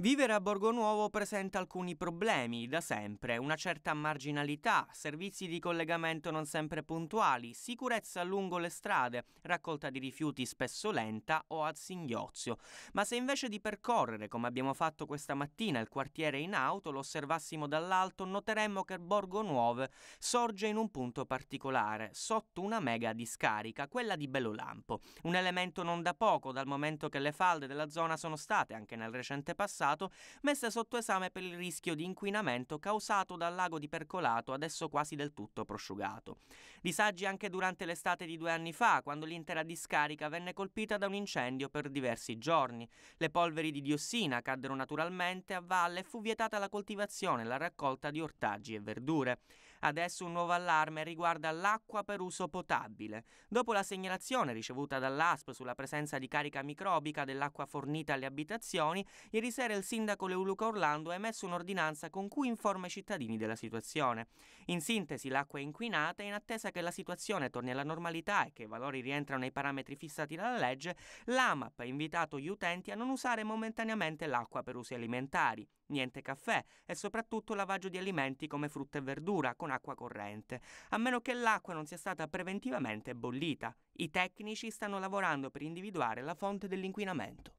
Vivere a Borgo Nuovo presenta alcuni problemi da sempre, una certa marginalità, servizi di collegamento non sempre puntuali, sicurezza lungo le strade, raccolta di rifiuti spesso lenta o al singhiozio. Ma se invece di percorrere, come abbiamo fatto questa mattina, il quartiere in auto, lo osservassimo dall'alto, noteremmo che Borgo Borgonuovo sorge in un punto particolare, sotto una mega discarica, quella di Bellolampo. Un elemento non da poco, dal momento che le falde della zona sono state, anche nel recente passato, Stato, messe sotto esame per il rischio di inquinamento causato dal lago di Percolato, adesso quasi del tutto prosciugato. Disagi anche durante l'estate di due anni fa, quando l'intera discarica venne colpita da un incendio per diversi giorni. Le polveri di diossina caddero naturalmente a valle e fu vietata la coltivazione e la raccolta di ortaggi e verdure. Adesso un nuovo allarme riguarda l'acqua per uso potabile. Dopo la segnalazione ricevuta dall'ASP sulla presenza di carica microbica dell'acqua fornita alle abitazioni, ieri sera il sindaco Leuluca Orlando ha emesso un'ordinanza con cui informa i cittadini della situazione. In sintesi, l'acqua è inquinata e in attesa che la situazione torni alla normalità e che i valori rientrano nei parametri fissati dalla legge, l'AMAP ha invitato gli utenti a non usare momentaneamente l'acqua per usi alimentari niente caffè e soprattutto lavaggio di alimenti come frutta e verdura con acqua corrente, a meno che l'acqua non sia stata preventivamente bollita. I tecnici stanno lavorando per individuare la fonte dell'inquinamento.